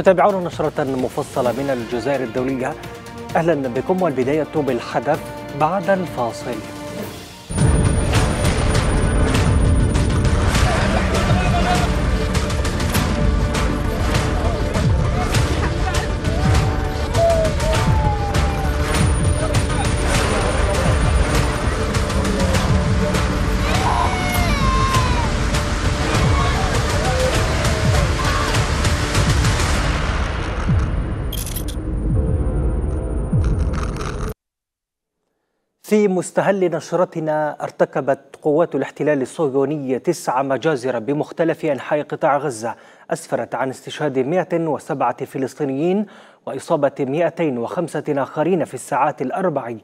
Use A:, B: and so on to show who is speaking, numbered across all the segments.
A: تتابعون نشرة مفصلة من الجزائر الدولية أهلا بكم والبداية بالحدث بعد الفاصل في مستهل نشرتنا ارتكبت قوات الاحتلال الصهيوني تسع مجازر بمختلف أنحاء قطاع غزة أسفرت عن استشهاد 107 فلسطينيين وإصابة 205 آخرين في الساعات الأربع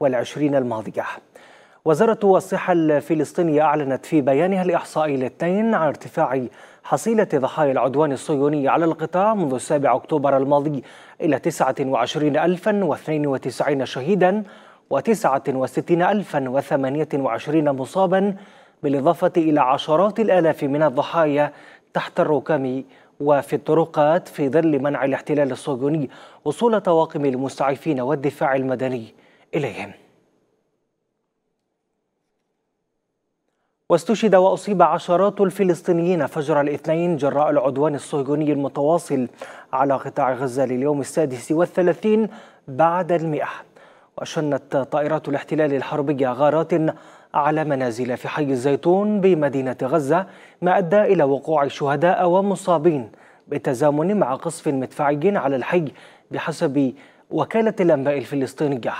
A: والعشرين الماضية وزارة الصحة الفلسطينية أعلنت في بيانها الإحصائي الاثنين عن ارتفاع حصيلة ضحايا العدوان الصهيوني على القطاع منذ 7 أكتوبر الماضي إلى 29292 شهيداً وعشرين مصابا بالإضافة إلى عشرات الآلاف من الضحايا تحت الركام وفي الطرقات في ظل منع الاحتلال الصهيوني وصول طواقم المستعفين والدفاع المدني إليهم واستشهد وأصيب عشرات الفلسطينيين فجر الاثنين جراء العدوان الصهيوني المتواصل على قطاع غزة لليوم السادس والثلاثين بعد المئة وشنت طائرات الاحتلال الحربي غارات على منازل في حي الزيتون بمدينة غزة ما أدى إلى وقوع شهداء ومصابين بالتزامن مع قصف مدفعي على الحي بحسب وكالة الأنباء الفلسطينية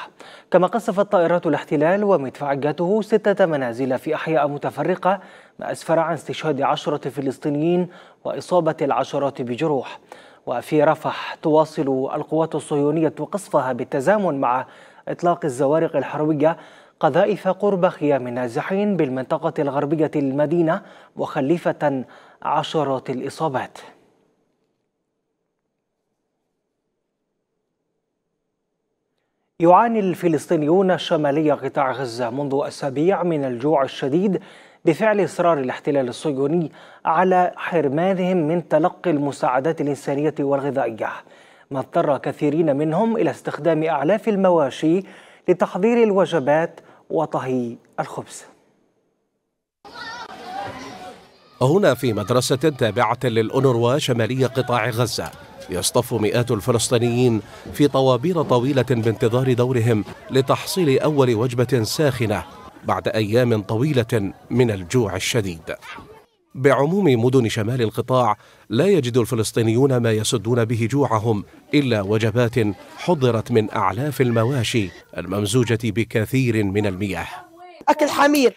A: كما قصفت طائرات الاحتلال ومدفعياته ستة منازل في أحياء متفرقة ما أسفر عن استشهاد عشرة فلسطينيين وإصابة العشرات بجروح وفي رفح تواصل القوات الصهيونية قصفها بالتزامن مع إطلاق الزوارق الحربية قذائف قرب خيام النازحين بالمنطقة الغربية للمدينة مخلفة عشرات الإصابات يعاني الفلسطينيون الشمالي قطاع غزة منذ أسابيع من الجوع الشديد بفعل إصرار الاحتلال الصهيوني على حرمانهم من تلقي المساعدات الإنسانية والغذائية ما اضطر كثيرين منهم إلى استخدام أعلاف المواشي لتحضير الوجبات وطهي الخبز
B: هنا في مدرسة تابعة للأونروا شمالية قطاع غزة يصطف مئات الفلسطينيين في طوابير طويلة بانتظار دورهم لتحصيل أول وجبة ساخنة بعد أيام طويلة من الجوع الشديد بعموم مدن شمال القطاع لا يجد الفلسطينيون ما يسدون به جوعهم الا وجبات حضرت من اعلاف المواشي الممزوجه بكثير من المياه.
C: اكل حمير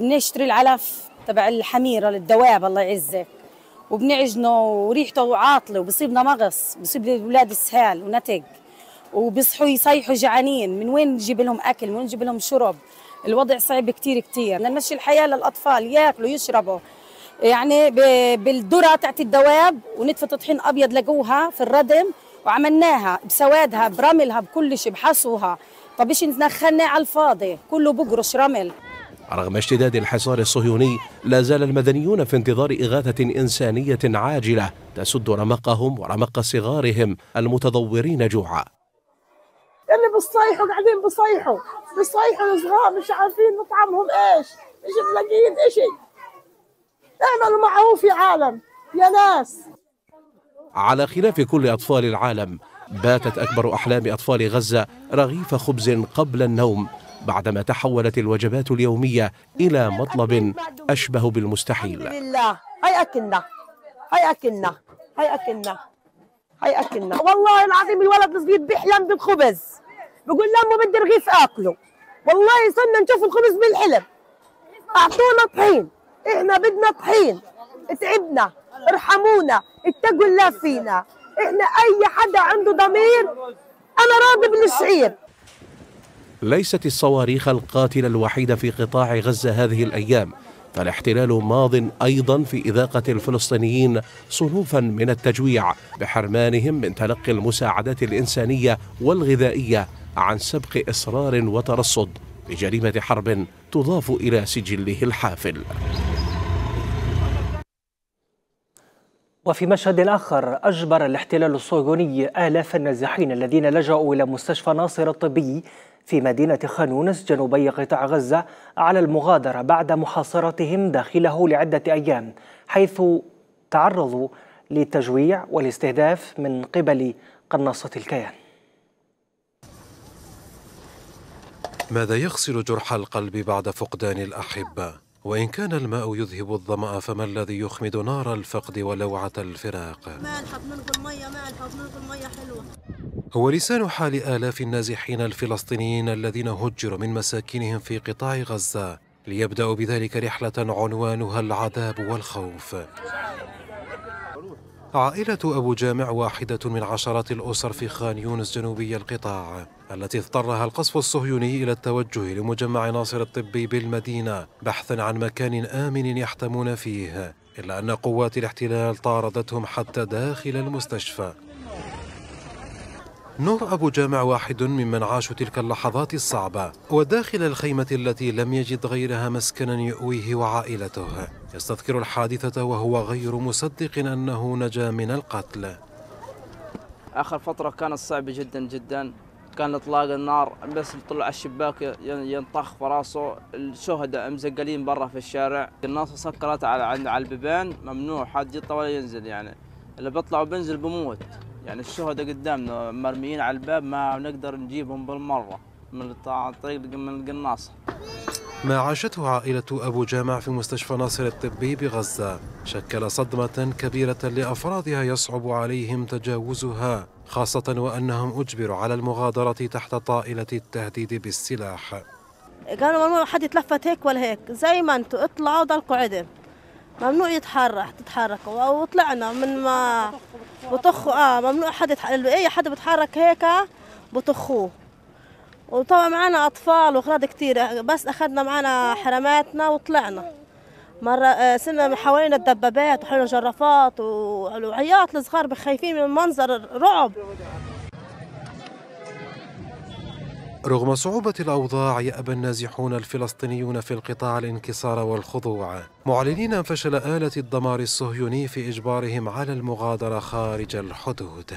C: بنشتري العلف تبع الحميره للدواب الله يعزك وبنعجنه وريحته عاطله وبصيبنا مغص بصيب الاولاد السهال ونتق وبيصحوا يصيحوا جعانين من وين نجيب لهم اكل من وين نجيب لهم شرب الوضع صعب كثير كثير بدنا نمشي الحياه للاطفال ياكلوا يشربوا يعني بالذره تاعت الدواب ونتفه طحين ابيض لقوها في الردم وعملناها بسوادها برملها بكل شيء بحصوها طب ايش نخلنا على الفاضي كله بقرش رمل
B: رغم اشتداد الحصار الصهيوني لا زال المدنيون في انتظار إغاثة إنسانية عاجلة تسد رمقهم ورمق صغارهم المتضورين جوعا
C: اللي بصيحوا قاعدين بصيحوا بصيحوا الصغار مش عارفين مطعمهم ايش مش ملاقيين اشي اعملوا معه في عالم يا ناس
B: على خلاف كل اطفال العالم باتت اكبر احلام اطفال غزه رغيف خبز قبل النوم بعدما تحولت الوجبات اليوميه الى مطلب اشبه بالمستحيل
C: لله هاي اكلنا هاي اكلنا هاي اكلنا هاي اكلنا والله العظيم الولد الصغير بيحلم بالخبز بقول لامه بدي رغيف اكله والله صرنا نشوف الخبز بالحلم اعطونا طحين احنا بدنا طحين تعبنا ارحمونا اتقوا الله فينا احنا اي حدا عنده ضمير انا راضي بالشعير
B: ليست الصواريخ القاتله الوحيده في قطاع غزه هذه الايام فالاحتلال ماض ايضا في اذاقه الفلسطينيين صنوفا من التجويع بحرمانهم من تلقي المساعدات الانسانيه والغذائيه عن سبق إصرار وترصد لجريمه حرب تضاف إلى سجله الحافل
A: وفي مشهد آخر أجبر الاحتلال الصهيوني آلاف النازحين الذين لجأوا إلى مستشفى ناصر الطبي في مدينة خان يونس جنوبي قطاع غزة على المغادرة بعد محاصرتهم داخله لعدة أيام حيث تعرضوا للتجويع والاستهداف من قبل قناصة الكيان
D: ماذا يغسل جرح القلب بعد فقدان الأحبة؟ وإن كان الماء يذهب الظمأ فما الذي يخمد نار الفقد ولوعة الفراق؟ منكم
C: مية المية مالحة منكم المية حلوة
D: هو لسان حال آلاف النازحين الفلسطينيين الذين هجروا من مساكنهم في قطاع غزة ليبدأوا بذلك رحلة عنوانها العذاب والخوف عائلة أبو جامع واحدة من عشرات الأسر في خان يونس جنوبي القطاع التي اضطرها القصف الصهيوني إلى التوجه لمجمع ناصر الطبي بالمدينة بحثا عن مكان آمن يحتمون فيه إلا أن قوات الاحتلال طاردتهم حتى داخل المستشفى نور أبو جامع واحد ممن عاشوا تلك اللحظات الصعبة وداخل الخيمة التي لم يجد غيرها مسكنا يؤويه وعائلته يستذكر الحادثة وهو غير مصدق أنه نجا من القتل
C: آخر فترة كانت صعبة جدا جدا كان اطلاق النار بس طلع الشباك ينطخ في راسه الشهداء مزقلين برا في الشارع الناس سكرت على على البيبان ممنوع حد يطلع ولا ينزل يعني اللي بيطلع وبينزل بموت يعني الشهداء قدامنا مرميين على الباب ما نقدر نجيبهم بالمره من طريق من القناصه
D: ما عاشته عائلة أبو جامع في مستشفى ناصر الطبي بغزة شكل صدمة كبيرة لأفرادها يصعب عليهم تجاوزها خاصة وأنهم أجبروا على المغادرة تحت طائلة التهديد بالسلاح
C: قالوا ممنوع حد يتلفت هيك ولا هيك زي ما انتوا اطلعوا ضل عدل ممنوع يتحرك تتحركوا وطلعنا من ما بطخوا اه ممنوع حد يتحرك اي حد بيتحرك هيك بطخوه وطبعا معنا أطفال وأغراض كثير بس أخذنا معنا حراماتنا وطلعنا مرة سنا آه، حوالينا الدبابات وحوالينا الجرافات وعياط الصغار بخايفين من منظر رعب
D: رغم صعوبة الأوضاع يأبى النازحون الفلسطينيون في القطاع الانكسار والخضوع معلنين فشل آلة الدمار الصهيوني في إجبارهم على المغادرة خارج الحدود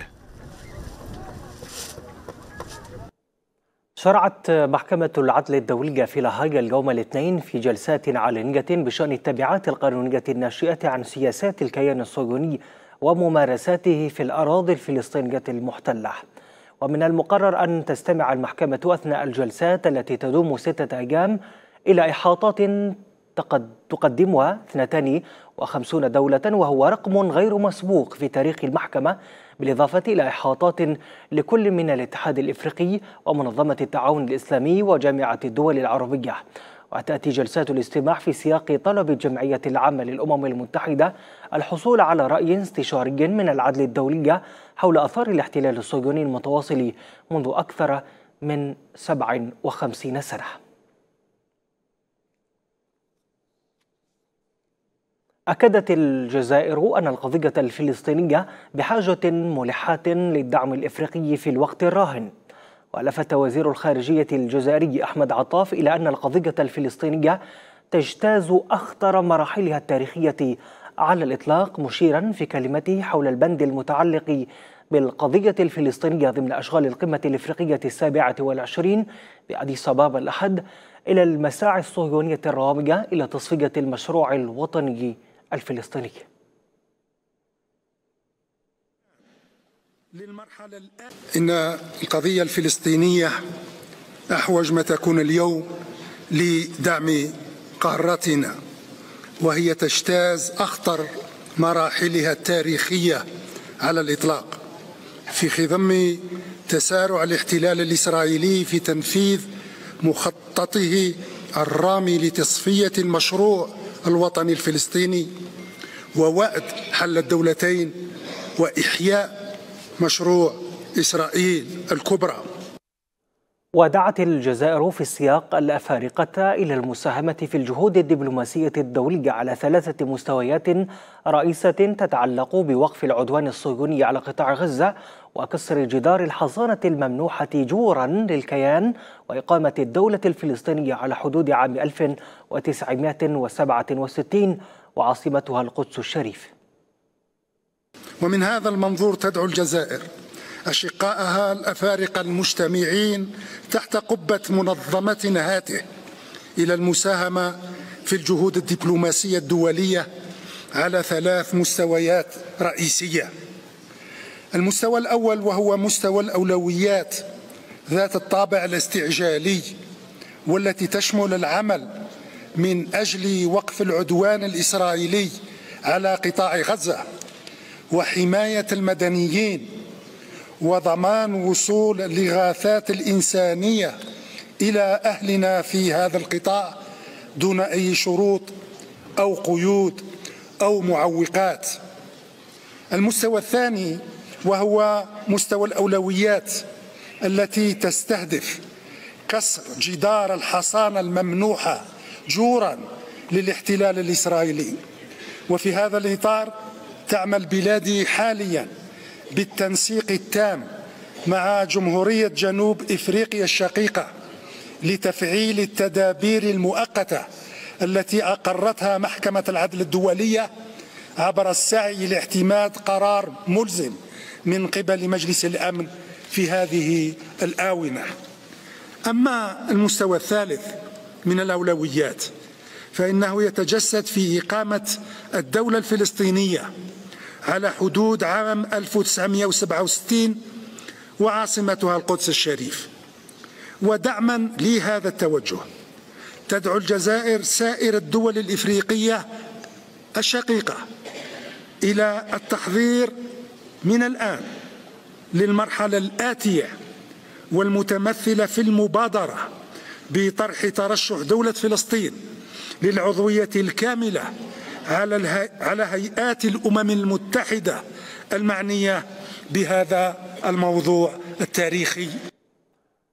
A: شرعت محكمة العدل الدولية في لاهاي اليوم الاثنين في جلسات علنية بشأن التبعات القانونية الناشئة عن سياسات الكيان الصهيوني وممارساته في الأراضي الفلسطينية المحتلة ومن المقرر أن تستمع المحكمة أثناء الجلسات التي تدوم ستة أيام إلى إحاطات تقدمها 52 دولة وهو رقم غير مسبوق في تاريخ المحكمة بالإضافة إلى إحاطات لكل من الاتحاد الإفريقي ومنظمة التعاون الإسلامي وجامعة الدول العربية وتأتي جلسات الاستماع في سياق طلب الجمعية العامة للأمم المتحدة الحصول على رأي استشاري من العدل الدولية حول أثار الاحتلال الصهيوني المتواصل منذ أكثر من 57 سنة أكدت الجزائر أن القضية الفلسطينية بحاجة ملحة للدعم الإفريقي في الوقت الراهن ولفت وزير الخارجية الجزائري أحمد عطاف إلى أن القضية الفلسطينية تجتاز أخطر مراحلها التاريخية على الإطلاق مشيرا في كلمته حول البند المتعلق بالقضية الفلسطينية ضمن أشغال القمة الإفريقية السابعة والعشرين بأديس صباب الأحد إلى المساعي الصهيونية الرامية إلى تصفية المشروع الوطني الفلسطينية
E: إن القضية الفلسطينية أحوج ما تكون اليوم لدعم قارتنا وهي تجتاز أخطر مراحلها التاريخية على الإطلاق في خضم تسارع الاحتلال الإسرائيلي في تنفيذ مخططه الرامي لتصفية المشروع الوطني الفلسطيني ووأد حل الدولتين وإحياء
A: مشروع إسرائيل الكبرى ودعت الجزائر في السياق الأفارقة إلى المساهمة في الجهود الدبلوماسية الدولية على ثلاثة مستويات رئيسة تتعلق بوقف العدوان الصهيوني على قطاع غزة وكسر جدار الحصانة الممنوحة جورا للكيان وإقامة الدولة الفلسطينية على حدود عام 1967 وعاصمتها القدس الشريف
E: ومن هذا المنظور تدعو الجزائر أشقائها الأفارقة المجتمعين تحت قبة منظمتنا هاته إلى المساهمة في الجهود الدبلوماسية الدولية على ثلاث مستويات رئيسيه المستوى الأول وهو مستوى الأولويات ذات الطابع الاستعجالي والتي تشمل العمل من أجل وقف العدوان الإسرائيلي على قطاع غزة وحماية المدنيين وضمان وصول الإغاثات الإنسانية إلى أهلنا في هذا القطاع دون أي شروط أو قيود أو معوقات المستوى الثاني وهو مستوى الأولويات التي تستهدف كسر جدار الحصانة الممنوحة جورا للاحتلال الإسرائيلي وفي هذا الإطار تعمل بلادي حاليا بالتنسيق التام مع جمهورية جنوب إفريقيا الشقيقة لتفعيل التدابير المؤقتة التي أقرتها محكمة العدل الدولية عبر السعي لاعتماد قرار ملزم من قبل مجلس الأمن في هذه الآونة أما المستوى الثالث من الأولويات فإنه يتجسد في إقامة الدولة الفلسطينية على حدود عام 1967 وعاصمتها القدس الشريف ودعما لهذا التوجه تدعو الجزائر سائر الدول الإفريقية الشقيقة إلى التحضير من الآن للمرحلة الآتية والمتمثلة في المبادرة بطرح ترشح دولة فلسطين للعضوية الكاملة على على هيئات الأمم المتحدة المعنية بهذا
A: الموضوع التاريخي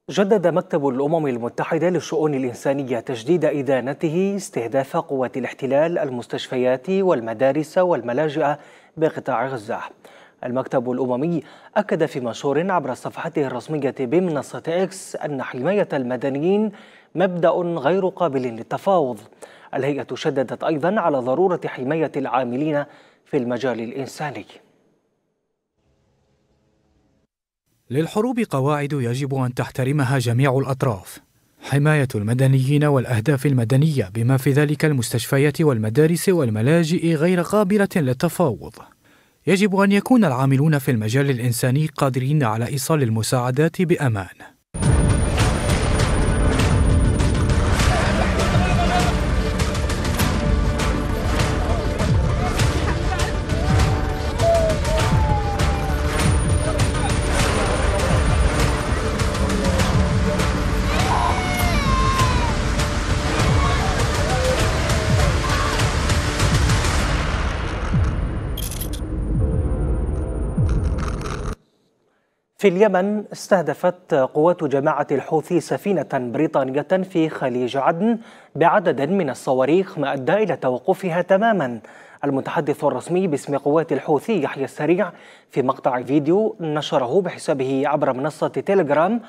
A: جدد مكتب الأمم المتحدة للشؤون الإنسانية تجديد إدانته استهداف قوات الاحتلال المستشفيات والمدارس والملاجئ بقطاع غزة المكتب الأممي أكد في منشور عبر صفحته الرسمية بمنصة إكس أن حماية المدنيين مبدأ غير قابل للتفاوض الهيئة شددت أيضا على ضرورة حماية العاملين في المجال الإنساني
F: للحروب قواعد يجب أن تحترمها جميع الأطراف حماية المدنيين والأهداف المدنية بما في ذلك المستشفيات والمدارس والملاجئ غير قابلة للتفاوض يجب أن يكون العاملون في المجال الإنساني قادرين على إيصال المساعدات بأمان
A: في اليمن استهدفت قوات جماعة الحوثي سفينة بريطانية في خليج عدن بعدد من الصواريخ ما أدى إلى توقفها تماما المتحدث الرسمي باسم قوات الحوثي يحيى السريع في مقطع فيديو نشره بحسابه عبر منصة تيليجرام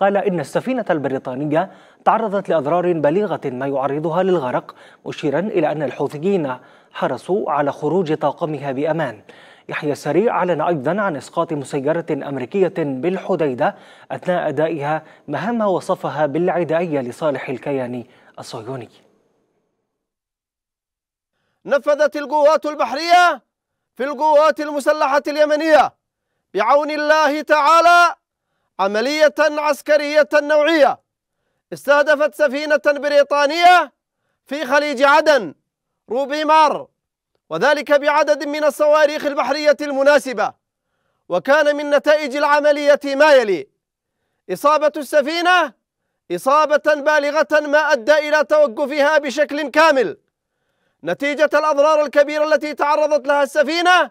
A: قال إن السفينة البريطانية تعرضت لأضرار بليغة ما يعرضها للغرق مشيرا إلى أن الحوثيين حرصوا على خروج طاقمها بأمان يحيى السري أعلن أيضا عن إسقاط مسيرة أمريكية بالحديدة أثناء أدائها مهام وصفها بالعدائية لصالح الكيان الصهيوني
C: نفذت القوات البحرية في القوات المسلحة اليمنية بعون الله تعالى عملية عسكرية نوعية استهدفت سفينة بريطانية في خليج عدن روبيمار وذلك بعدد من الصواريخ البحرية المناسبة وكان من نتائج العملية ما يلي إصابة السفينة إصابة بالغة ما أدى إلى توقفها بشكل كامل نتيجة الأضرار الكبيرة التي تعرضت لها السفينة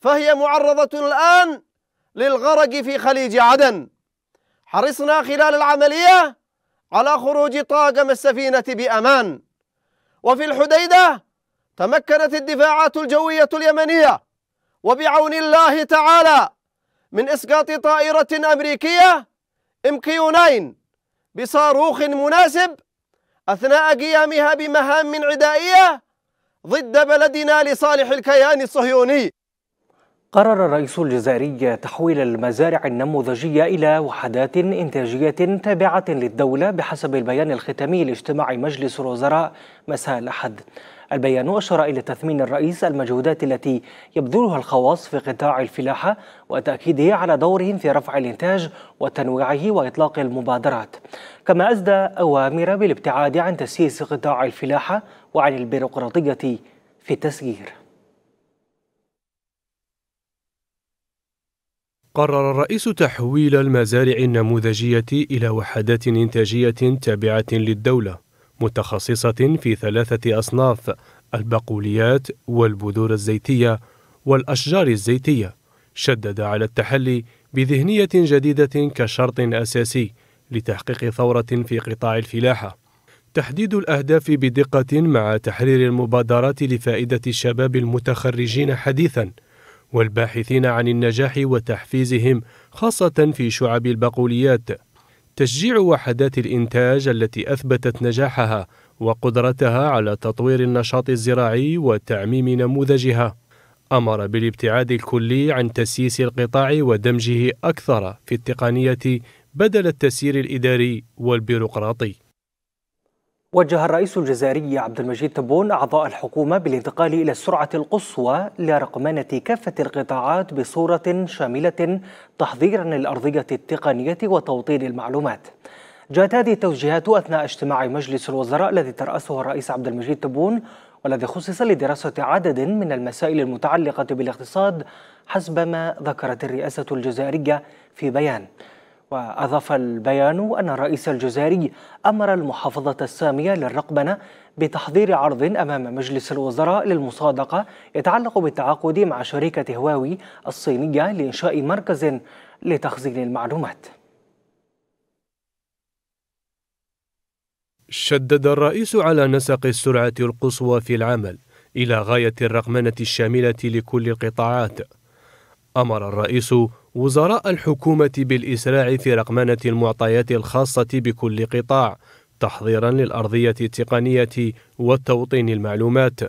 C: فهي معرضة الآن للغرق في خليج عدن حرصنا خلال العملية على خروج طاقم السفينة بأمان وفي الحديدة تمكنت الدفاعات الجوية اليمنية وبعون الله تعالى من إسقاط طائرة أمريكية إمكيونين بصاروخ مناسب أثناء قيامها بمهام عدائية ضد بلدنا لصالح الكيان الصهيوني
A: قرر الرئيس الجزائري تحويل المزارع النموذجية إلى وحدات إنتاجية تابعة للدولة بحسب البيان الختامي لاجتماع مجلس الوزراء مساء الأحد البيان أشار إلى تثمين الرئيس المجهودات التي يبذلها الخواص في قطاع الفلاحة وتأكيده على دورهم في رفع الإنتاج وتنويعه وإطلاق المبادرات كما أسدى أوامر بالابتعاد عن تسييس قطاع الفلاحة وعن البيروقراطية في التسيير
F: قرر الرئيس تحويل المزارع النموذجية إلى وحدات إنتاجية تابعة للدولة متخصصة في ثلاثة أصناف البقوليات والبذور الزيتية والأشجار الزيتية شدد على التحلي بذهنية جديدة كشرط أساسي لتحقيق ثورة في قطاع الفلاحة تحديد الأهداف بدقة مع تحرير المبادرات لفائدة الشباب المتخرجين حديثاً والباحثين عن النجاح وتحفيزهم خاصة في شعب البقوليات تشجيع وحدات الإنتاج التي أثبتت نجاحها وقدرتها على تطوير النشاط الزراعي وتعميم نموذجها امر بالابتعاد الكلي عن تسييس القطاع ودمجه اكثر في التقنيه بدل التسيير الاداري والبيروقراطي
A: وجه الرئيس الجزائري عبد المجيد تبون أعضاء الحكومة بالانتقال إلى السرعة القصوى لرقمنة كافة القطاعات بصورة شاملة تحضيرا للأرضية التقنية وتوطين المعلومات. جاءت هذه التوجيهات أثناء اجتماع مجلس الوزراء الذي ترأسه الرئيس عبد المجيد تبون والذي خصص لدراسة عدد من المسائل المتعلقة بالاقتصاد حسب ما ذكرت الرئاسة الجزائرية في بيان. وأضاف البيان أن الرئيس الجزائري أمر المحافظة السامية للرقبنة بتحضير عرض أمام مجلس الوزراء للمصادقة يتعلق بالتعاقد مع شركة هواوي الصينية لإنشاء مركز لتخزين المعلومات
F: شدد الرئيس على نسق السرعة القصوى في العمل إلى غاية الرقمنة الشاملة لكل القطاعات أمر الرئيس وزراء الحكومة بالإسراع في رقمنة المعطيات الخاصة بكل قطاع تحضيرا للأرضية التقنية والتوطين المعلومات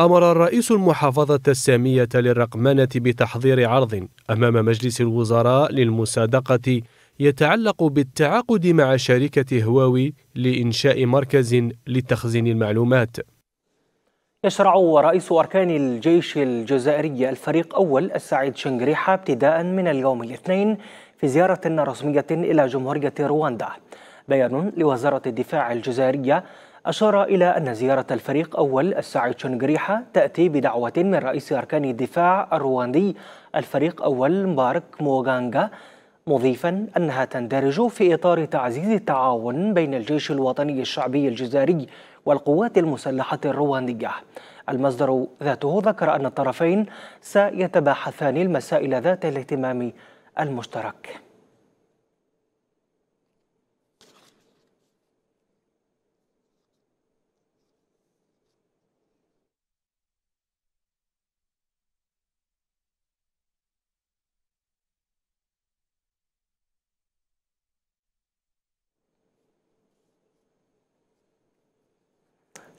F: أمر الرئيس المحافظة السامية للرقمنة بتحضير عرض أمام مجلس الوزراء للمصادقة يتعلق بالتعاقد مع شركة هواوي لإنشاء مركز لتخزين المعلومات
A: يشرع رئيس أركان الجيش الجزائري الفريق أول السعيد شنغريحة ابتداء من اليوم الاثنين في زيارة رسمية إلى جمهورية رواندا بيان لوزارة الدفاع الجزائرية أشار إلى أن زيارة الفريق أول السعيد شنغريحة تأتي بدعوة من رئيس أركان الدفاع الرواندي الفريق أول مبارك موغانغا مضيفا أنها تندرج في إطار تعزيز التعاون بين الجيش الوطني الشعبي الجزائري والقوات المسلحة الرواندية المصدر ذاته ذكر أن الطرفين سيتباحثان المسائل ذات الاهتمام المشترك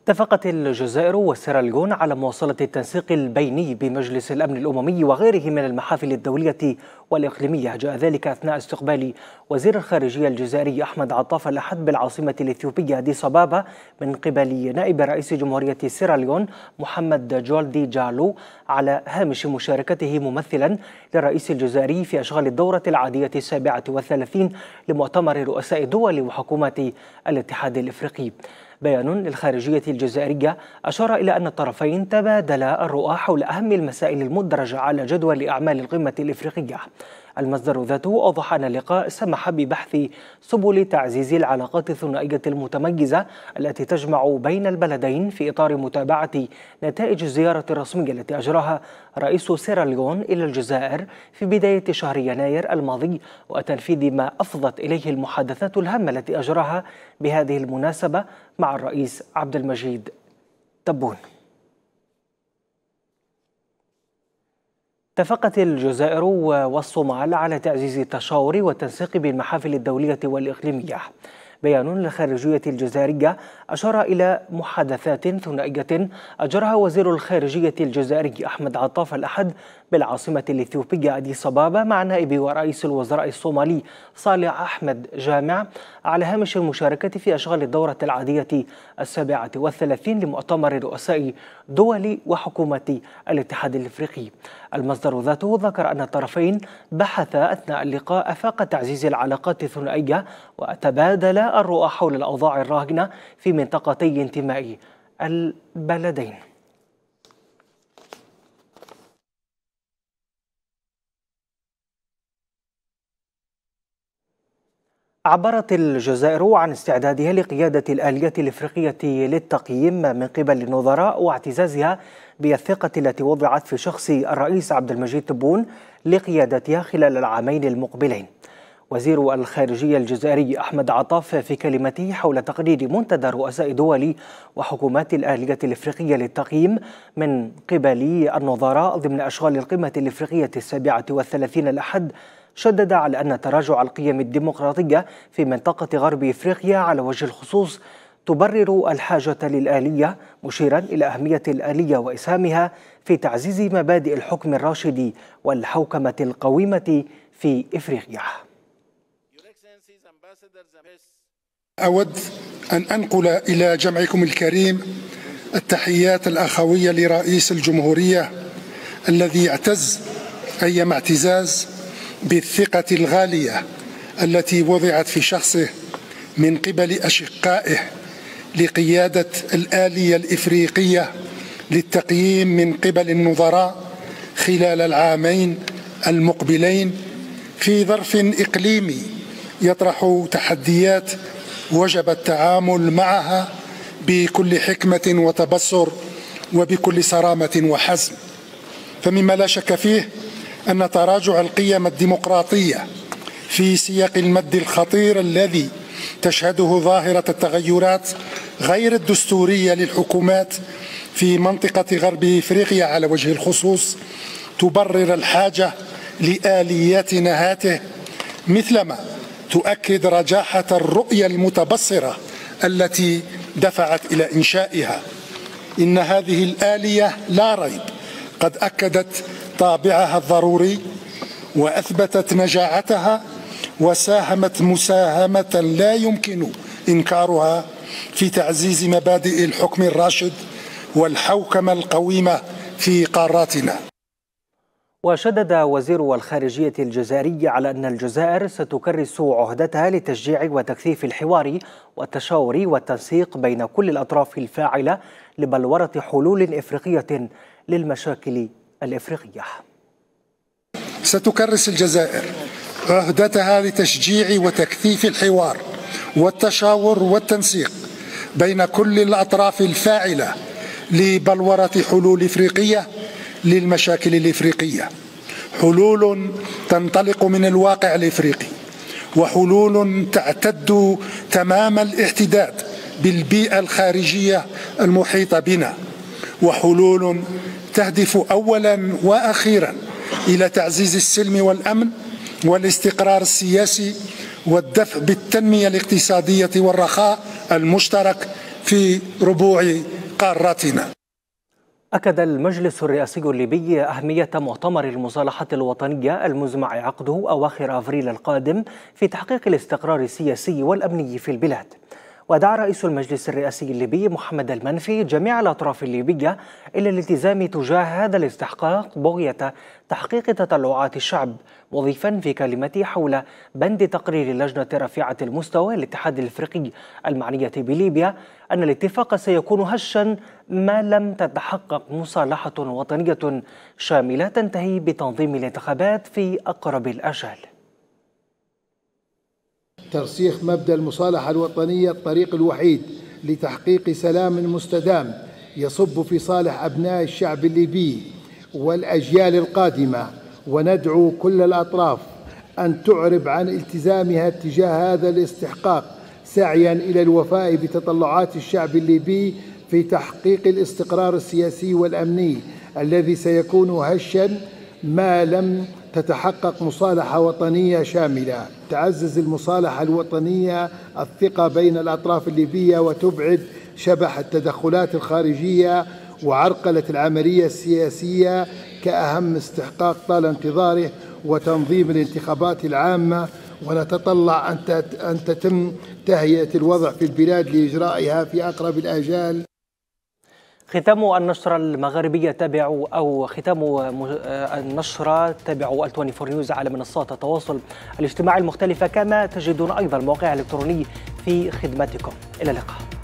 A: اتفقت الجزائر وسيراليون على مواصلة التنسيق البيني بمجلس الأمن الأممي وغيره من المحافل الدولية والإقليمية جاء ذلك أثناء استقبال وزير الخارجية الجزائري أحمد عطاف الأحد بالعاصمة الإثيوبية دي صبابة من قبل نائب رئيس جمهورية سيراليون محمد جولدي جالو على هامش مشاركته ممثلا للرئيس الجزائري في أشغال الدورة العادية السابعة والثلاثين لمؤتمر رؤساء دول وحكومات الاتحاد الإفريقي بيان للخارجية الجزائرية أشار إلى أن الطرفين تبادلا الرؤى حول أهم المسائل المدرجة على جدول أعمال القمة الإفريقية المصدر ذاته أوضح أن اللقاء سمح ببحث سبل تعزيز العلاقات الثنائية المتميزة التي تجمع بين البلدين في إطار متابعة نتائج الزيارة الرسمية التي أجراها رئيس سيراليون إلى الجزائر في بداية شهر يناير الماضي وتنفيذ ما أفضت إليه المحادثات الهامة التي أجراها بهذه المناسبة مع الرئيس عبد المجيد تبون اتفقت الجزائر والصومال على تعزيز التشاور والتنسيق بالمحافل الدولية والإقليمية بيان للخارجية الجزائرية أشار إلى محادثات ثنائية أجرها وزير الخارجية الجزائري أحمد عطاف الأحد بالعاصمة الإثيوبية أديس أبابا مع نائب ورئيس الوزراء الصومالي صالح أحمد جامع على هامش المشاركة في أشغال الدورة العادية السابعة والثلاثين لمؤتمر رؤساء دول وحكومة الاتحاد الإفريقي المصدر ذاته ذكر أن الطرفين بحثا أثناء اللقاء أفاق تعزيز العلاقات الثنائية وتبادلا الرؤى حول الأوضاع الراهنة في منطقتي انتماء البلدين عبرت الجزائر عن استعدادها لقيادة الآلية الإفريقية للتقييم من قبل النظراء واعتزازها بالثقة التي وضعت في شخص الرئيس عبد المجيد تبون لقيادتها خلال العامين المقبلين وزير الخارجية الجزائري أحمد عطاف في كلمته حول تقرير منتدى رؤساء دول وحكومات الآلية الإفريقية للتقييم من قبل النظراء ضمن أشغال القمة الإفريقية السابعة والثلاثين الأحد شدد على أن تراجع القيم الديمقراطية في منطقة غرب إفريقيا على وجه الخصوص تبرر الحاجة للآلية مشيرا إلى أهمية الآلية وإسهامها في تعزيز مبادئ الحكم الراشد والحوكمة القويمة في إفريقيا أود
E: أن أنقل إلى جمعكم الكريم التحيات الأخوية لرئيس الجمهورية الذي اعتز أيما اعتزاز بالثقة الغالية التي وضعت في شخصه من قبل أشقائه لقيادة الآلية الإفريقية للتقييم من قبل النظراء خلال العامين المقبلين في ظرف إقليمي يطرح تحديات وجب التعامل معها بكل حكمة وتبصر وبكل صرامة وحزم فمما لا شك فيه أن تراجع القيم الديمقراطية في سياق المد الخطير الذي تشهده ظاهرة التغيرات غير الدستورية للحكومات في منطقة غرب إفريقيا على وجه الخصوص تبرر الحاجة لآليات نهاته مثلما تؤكد رجاحة الرؤية المتبصرة التي دفعت إلى إنشائها إن هذه الآلية لا ريب قد أكدت طابعها الضروري واثبتت نجاعتها وساهمت مساهمه لا يمكن انكارها في تعزيز مبادئ الحكم الراشد والحوكمه القويمه في قاراتنا
A: وشدد وزير الخارجية الجزائري على أن الجزائر ستكرس عهدتها لتشجيع وتكثيف الحوار والتشاور والتنسيق بين كل الأطراف الفاعلة لبلورة حلول إفريقية للمشاكل الإفريقية
E: ستكرس الجزائر عهدتها لتشجيع وتكثيف الحوار والتشاور والتنسيق بين كل الأطراف الفاعلة لبلورة حلول إفريقية للمشاكل الإفريقية حلول تنطلق من الواقع الإفريقي وحلول تعتد تمام الاحتداد بالبيئة الخارجية المحيطة بنا وحلول تهدف أولا وأخيرا إلى تعزيز السلم والأمن والاستقرار السياسي والدفع بالتنمية الاقتصادية والرخاء المشترك في ربوع قارتنا
A: أكد المجلس الرئاسي الليبي أهمية مؤتمر المصالحة الوطنية المزمع عقده أواخر أفريل القادم في تحقيق الاستقرار السياسي والأمني في البلاد ودعا رئيس المجلس الرئاسي الليبي محمد المنفي جميع الأطراف الليبية إلى الالتزام تجاه هذا الاستحقاق بغية تحقيق تطلعات الشعب مضيفا في كلمته حول بند تقرير لجنة رفيعة المستوى للاتحاد الافريقي المعنية بليبيا أن الاتفاق سيكون هشا ما لم تتحقق مصالحة وطنية شاملة تنتهي بتنظيم الانتخابات في أقرب الأجال
E: ترسيخ مبدا المصالحه الوطنيه الطريق الوحيد لتحقيق سلام مستدام يصب في صالح ابناء الشعب الليبي والاجيال القادمه وندعو كل الاطراف ان تعرب عن التزامها تجاه هذا الاستحقاق سعيا الى الوفاء بتطلعات الشعب الليبي في تحقيق الاستقرار السياسي والامني الذي سيكون هشا ما لم تتحقق مصالحة وطنية شاملة تعزز المصالحة الوطنية الثقة بين الأطراف الليبية وتبعد شبح التدخلات الخارجية وعرقلة العملية السياسية كأهم استحقاق طال انتظاره وتنظيم الانتخابات العامة ونتطلع أن تتم تهيئة الوضع في البلاد
A: لإجرائها في أقرب الآجال ختام النشرة المغربية تابعوا أو ختام النشرة تابعوا ال 24 نيوز على منصات التواصل الاجتماعي المختلفة كما تجدون أيضا الموقع الإلكتروني في خدمتكم إلى اللقاء